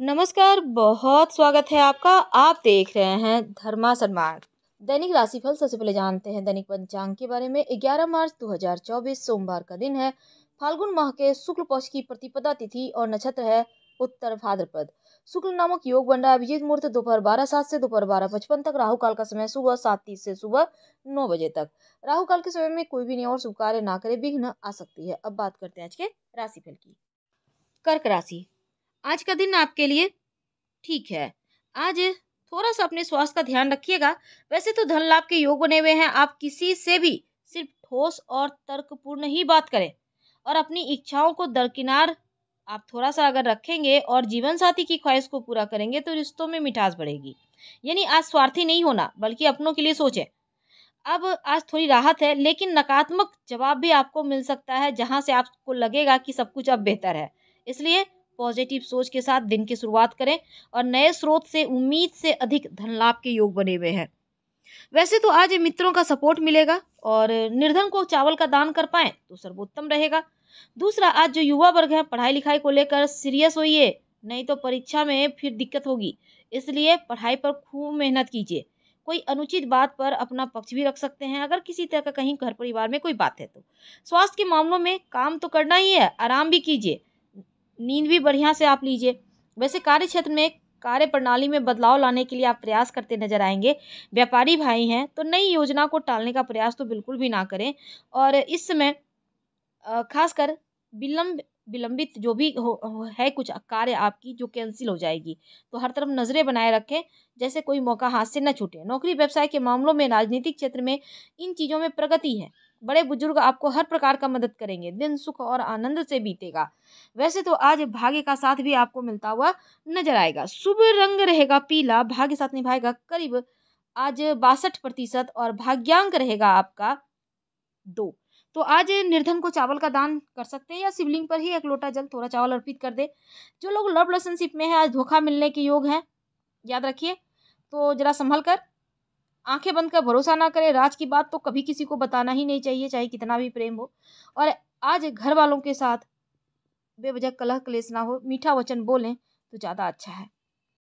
नमस्कार बहुत स्वागत है आपका आप देख रहे हैं धर्मा सन्मार्ग दैनिक राशिफल सबसे पहले जानते हैं दैनिक पंचांग के बारे में 11 मार्च 2024 सोमवार का दिन है फाल्गुन माह के शुक्ल पक्ष की प्रतिपदा तिथि और नक्षत्र है उत्तर भाद्रपद शुक्ल नामक योग बन रहा है अभिजीत मुहूर्त दोपहर बारह सात से दोपहर बारह पचपन तक राहु काल का समय सुबह सात तीस से सुबह नौ बजे तक राहु काल के समय में कोई भी नियम और शुभ कार्य ना करे विघ्न आ सकती है अब बात करते हैं आज के राशिफल की कर्क राशि आज का दिन आपके लिए ठीक है आज थोड़ा सा अपने स्वास्थ्य का ध्यान रखिएगा वैसे तो धन लाभ के योग बने हुए हैं आप किसी से भी सिर्फ ठोस और तर्कपूर्ण ही बात करें और अपनी इच्छाओं को दरकिनार आप थोड़ा सा अगर रखेंगे और जीवन साथी की ख्वाहिश को पूरा करेंगे तो रिश्तों में मिठास बढ़ेगी यानी आज स्वार्थी नहीं होना बल्कि अपनों के लिए सोचें अब आज थोड़ी राहत है लेकिन नकारात्मक जवाब भी आपको मिल सकता है जहाँ से आपको लगेगा कि सब कुछ अब बेहतर है इसलिए पॉजिटिव सोच के साथ दिन की शुरुआत करें और नए स्रोत से उम्मीद से अधिक धन लाभ के योग बने हुए हैं वैसे तो आज मित्रों का सपोर्ट मिलेगा और निर्धन को चावल का दान कर पाए तो सर्वोत्तम रहेगा दूसरा आज जो युवा वर्ग है पढ़ाई लिखाई को लेकर सीरियस होइए नहीं तो परीक्षा में फिर दिक्कत होगी इसलिए पढ़ाई पर खूब मेहनत कीजिए कोई अनुचित बात पर अपना पक्ष भी रख सकते हैं अगर किसी तरह का कहीं घर परिवार में कोई बात है तो स्वास्थ्य के मामलों में काम तो करना ही है आराम भी कीजिए नींद भी बढ़िया से आप लीजिए वैसे कार्य क्षेत्र में कार्य प्रणाली में बदलाव लाने के लिए आप प्रयास करते नजर आएंगे व्यापारी भाई हैं तो नई योजना को टालने का प्रयास तो बिल्कुल भी ना करें और इस समय खासकर विलम्ब विलंबित जो भी हो है कुछ कार्य आपकी जो कैंसिल हो जाएगी तो हर तरफ नज़रें बनाए रखें जैसे कोई मौका हाथ से न छूटे नौकरी व्यवसाय के मामलों में राजनीतिक क्षेत्र में इन चीज़ों में प्रगति है बड़े बुजुर्ग आपको हर प्रकार का मदद करेंगे दिन सुख और आनंद से बीतेगा वैसे तो आज भाग्य का साथ भी आपको मिलता हुआ नजर आएगा शुभ रंग रहेगा पीला भाग्य साथ निभाएगा करीब आज बासठ प्रतिशत और भाग्यांक रहेगा आपका दो तो आज निर्धन को चावल का दान कर सकते हैं या शिवलिंग पर ही एक लोटा जल थोड़ा चावल अर्पित कर दे जो लोग लव रिलेशनशिप में है आज धोखा मिलने के योग हैं याद रखिए तो ज़रा संभल कर आंखें बंद कर भरोसा ना करें राज की बात तो कभी किसी को बताना ही नहीं चाहिए चाहे कितना भी प्रेम हो और आज घर वालों के साथ बेवजह कलह कलेश ना हो मीठा वचन बोलें तो ज़्यादा अच्छा है